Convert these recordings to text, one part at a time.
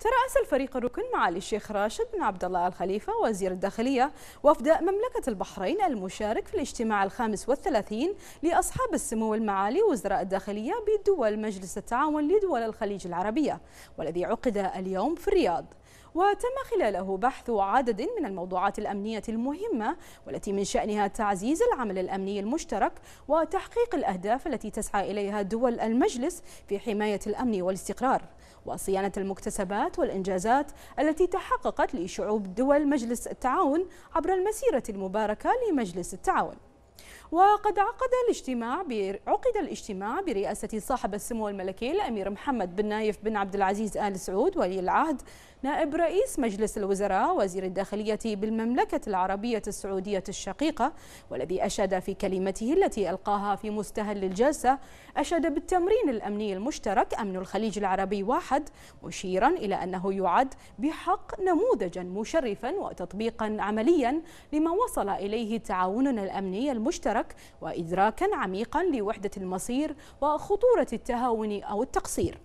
ترأس الفريق الركن معالي الشيخ راشد بن عبد الله الخليفة وزير الداخلية وفد مملكة البحرين المشارك في الاجتماع الخامس والثلاثين لأصحاب السمو المعالي وزراء الداخلية بدول مجلس التعاون لدول الخليج العربية والذي عقد اليوم في الرياض وتم خلاله بحث عدد من الموضوعات الأمنية المهمة والتي من شأنها تعزيز العمل الأمني المشترك وتحقيق الأهداف التي تسعى إليها دول المجلس في حماية الأمن والاستقرار وصيانة المكتسبات والإنجازات التي تحققت لشعوب دول مجلس التعاون عبر المسيرة المباركة لمجلس التعاون وقد عقد الاجتماع عقد الاجتماع برئاسة صاحب السمو الملكي الأمير محمد بن نايف بن عبد العزيز آل سعود ولي العهد نائب رئيس مجلس الوزراء وزير الداخلية بالمملكة العربية السعودية الشقيقة والذي أشاد في كلمته التي ألقاها في مستهل الجلسة أشاد بالتمرين الأمني المشترك أمن الخليج العربي واحد مشيرا إلى أنه يعد بحق نموذجا مشرفا وتطبيقا عمليا لما وصل إليه تعاوننا الأمني المشترك المشترك وإدراكا عميقا لوحدة المصير وخطورة التهاون أو التقصير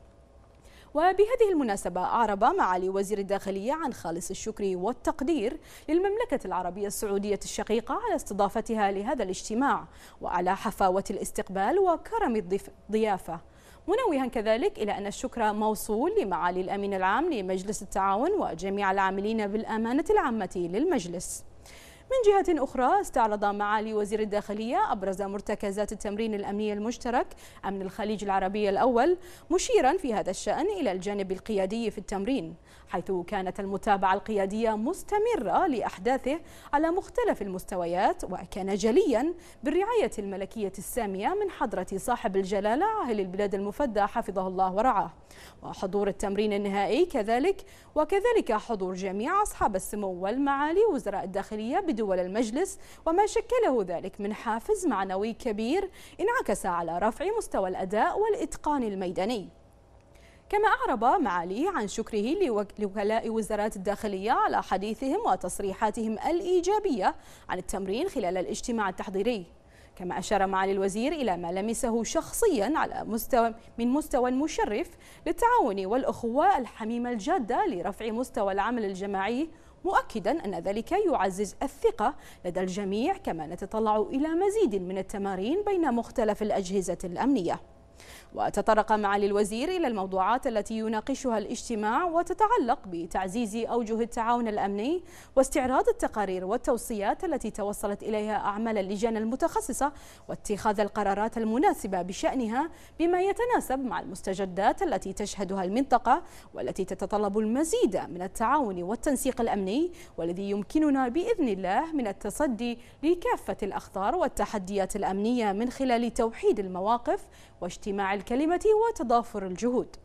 وبهذه المناسبة أعرب معالي وزير الداخلية عن خالص الشكر والتقدير للمملكة العربية السعودية الشقيقة على استضافتها لهذا الاجتماع وعلى حفاوة الاستقبال وكرم الضيافة منوها كذلك إلى أن الشكر موصول لمعالي الأمين العام لمجلس التعاون وجميع العاملين بالأمانة العامة للمجلس من جهة أخرى استعرض معالي وزير الداخلية أبرز مرتكزات التمرين الأمني المشترك أمن الخليج العربي الأول مشيرا في هذا الشأن إلى الجانب القيادي في التمرين حيث كانت المتابعة القيادية مستمرة لأحداثه على مختلف المستويات وكان جليا بالرعاية الملكية السامية من حضرة صاحب الجلالة عاهل البلاد المفدى حفظه الله ورعاه وحضور التمرين النهائي كذلك وكذلك حضور جميع أصحاب السمو والمعالي وزراء الداخلية بدون دول المجلس وما شكله ذلك من حافز معنوي كبير انعكس على رفع مستوى الأداء والإتقان الميداني كما أعرب معالي عن شكره لوكلاء وزارات الداخلية على حديثهم وتصريحاتهم الإيجابية عن التمرين خلال الاجتماع التحضيري كما أشار معالي الوزير إلى ما لمسه شخصيا على مستوى من مستوى مشرف للتعاون والأخوة الحميمة الجادة لرفع مستوى العمل الجماعي مؤكدا أن ذلك يعزز الثقة لدى الجميع كما نتطلع إلى مزيد من التمارين بين مختلف الأجهزة الأمنية وتطرق معالي الوزير إلى الموضوعات التي يناقشها الاجتماع وتتعلق بتعزيز أوجه التعاون الأمني واستعراض التقارير والتوصيات التي توصلت إليها أعمال اللجان المتخصصة واتخاذ القرارات المناسبة بشأنها بما يتناسب مع المستجدات التي تشهدها المنطقة والتي تتطلب المزيد من التعاون والتنسيق الأمني والذي يمكننا بإذن الله من التصدي لكافة الأخطار والتحديات الأمنية من خلال توحيد المواقف واجتماع اجتماع الكلمة وتضافر الجهود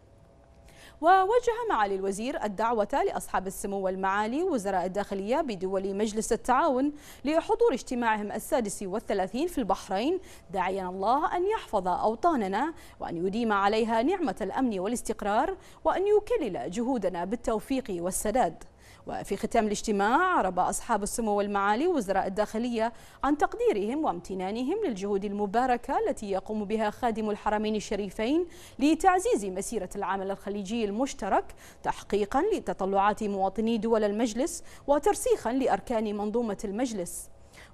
ووجه معالي الوزير الدعوة لأصحاب السمو والمعالي وزراء الداخلية بدول مجلس التعاون لحضور اجتماعهم السادس والثلاثين في البحرين داعيا الله أن يحفظ أوطاننا وأن يديم عليها نعمة الأمن والاستقرار وأن يكلل جهودنا بالتوفيق والسداد وفي ختام الاجتماع عرب أصحاب السمو والمعالي وزراء الداخلية عن تقديرهم وامتنانهم للجهود المباركة التي يقوم بها خادم الحرمين الشريفين لتعزيز مسيرة العمل الخليجي المشترك تحقيقا لتطلعات مواطني دول المجلس وترسيخا لأركان منظومة المجلس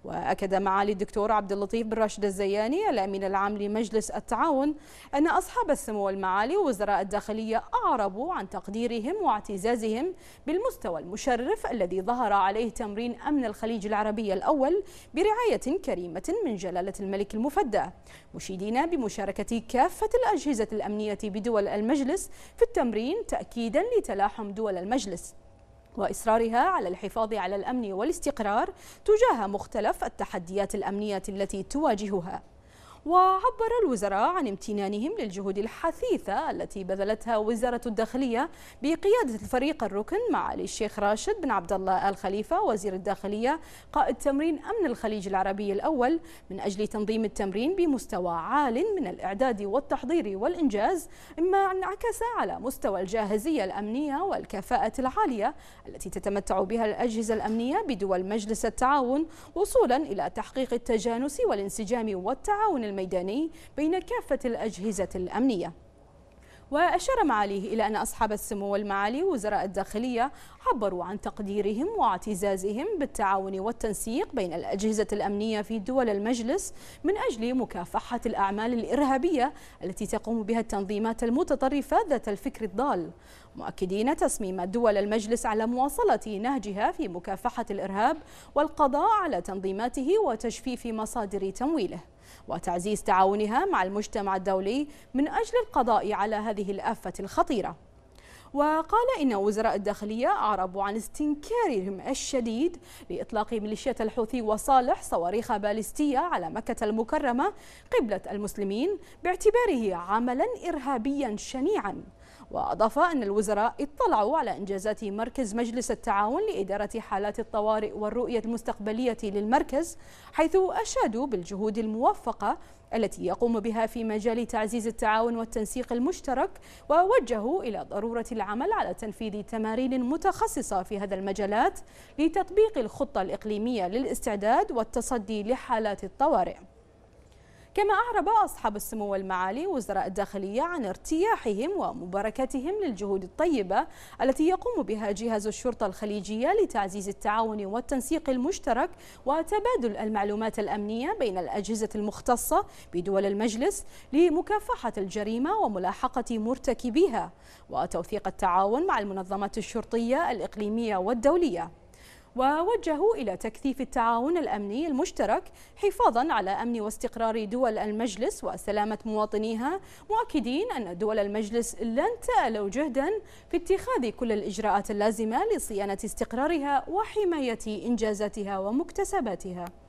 وأكد معالي الدكتور عبد اللطيف بن راشد الزياني الأمين العام لمجلس التعاون أن أصحاب السمو المعالي وزراء الداخلية أعربوا عن تقديرهم واعتزازهم بالمستوى المشرف الذي ظهر عليه تمرين أمن الخليج العربي الأول برعاية كريمة من جلالة الملك المفدى مشيدين بمشاركة كافة الأجهزة الأمنية بدول المجلس في التمرين تأكيدا لتلاحم دول المجلس وإصرارها على الحفاظ على الأمن والاستقرار تجاه مختلف التحديات الأمنية التي تواجهها وعبر الوزراء عن امتنانهم للجهود الحثيثة التي بذلتها وزارة الداخلية بقيادة الفريق الركن معالي الشيخ راشد بن عبد الله آل خليفة وزير الداخلية قائد تمرين أمن الخليج العربي الأول من أجل تنظيم التمرين بمستوى عال من الإعداد والتحضير والإنجاز مما انعكس على مستوى الجاهزية الأمنية والكفاءة العالية التي تتمتع بها الأجهزة الأمنية بدول مجلس التعاون وصولا إلى تحقيق التجانس والانسجام والتعاون الميداني بين كافة الأجهزة الأمنية وأشار معاليه إلى أن أصحاب السمو والمعالي وزراء الداخلية عبروا عن تقديرهم واعتزازهم بالتعاون والتنسيق بين الأجهزة الأمنية في دول المجلس من أجل مكافحة الأعمال الإرهابية التي تقوم بها التنظيمات المتطرفة ذات الفكر الضال مؤكدين تصميم دول المجلس على مواصلة نهجها في مكافحة الإرهاب والقضاء على تنظيماته وتجفيف مصادر تمويله وتعزيز تعاونها مع المجتمع الدولي من أجل القضاء على هذه الآفة الخطيرة وقال إن وزراء الداخلية أعربوا عن استنكارهم الشديد لإطلاق ميليشيات الحوثي وصالح صواريخ باليستية على مكة المكرمة قبلة المسلمين باعتباره عملا إرهابيا شنيعا وأضاف أن الوزراء اطلعوا على إنجازات مركز مجلس التعاون لإدارة حالات الطوارئ والرؤية المستقبلية للمركز حيث أشادوا بالجهود الموفقة التي يقوم بها في مجال تعزيز التعاون والتنسيق المشترك ووجهوا إلى ضرورة العمل على تنفيذ تمارين متخصصة في هذا المجالات لتطبيق الخطة الإقليمية للاستعداد والتصدي لحالات الطوارئ كما أعرب أصحاب السمو والمعالي وزراء الداخلية عن ارتياحهم ومباركتهم للجهود الطيبة التي يقوم بها جهاز الشرطة الخليجية لتعزيز التعاون والتنسيق المشترك وتبادل المعلومات الأمنية بين الأجهزة المختصة بدول المجلس لمكافحة الجريمة وملاحقة مرتكبيها وتوثيق التعاون مع المنظمات الشرطية الإقليمية والدولية ووجهوا إلى تكثيف التعاون الأمني المشترك حفاظا على أمن واستقرار دول المجلس وسلامة مواطنيها مؤكدين أن دول المجلس لن تألوا جهدا في اتخاذ كل الإجراءات اللازمة لصيانة استقرارها وحماية إنجازاتها ومكتسباتها